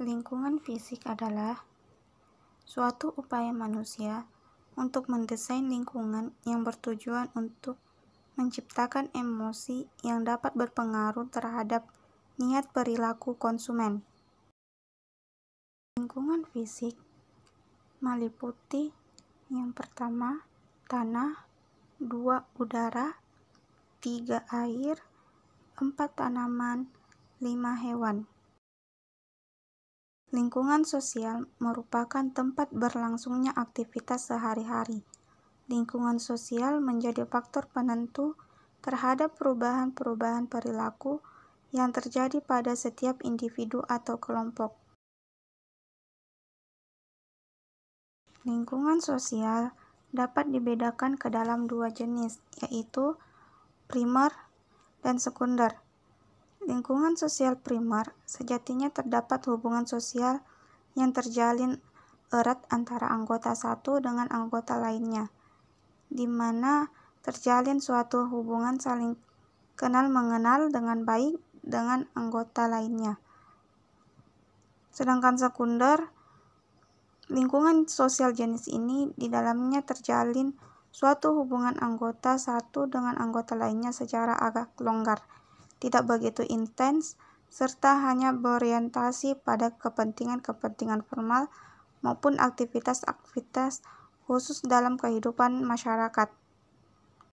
Lingkungan fisik adalah suatu upaya manusia untuk mendesain lingkungan yang bertujuan untuk menciptakan emosi yang dapat berpengaruh terhadap niat perilaku konsumen. Lingkungan fisik meliputi yang pertama tanah, dua udara, tiga air, empat tanaman, lima hewan. Lingkungan sosial merupakan tempat berlangsungnya aktivitas sehari-hari. Lingkungan sosial menjadi faktor penentu terhadap perubahan-perubahan perilaku yang terjadi pada setiap individu atau kelompok. Lingkungan sosial dapat dibedakan ke dalam dua jenis, yaitu primer dan sekunder lingkungan sosial primer sejatinya terdapat hubungan sosial yang terjalin erat antara anggota satu dengan anggota lainnya, di mana terjalin suatu hubungan saling kenal mengenal dengan baik dengan anggota lainnya. Sedangkan sekunder, lingkungan sosial jenis ini di dalamnya terjalin suatu hubungan anggota satu dengan anggota lainnya secara agak longgar tidak begitu intens, serta hanya berorientasi pada kepentingan-kepentingan formal maupun aktivitas-aktivitas khusus dalam kehidupan masyarakat.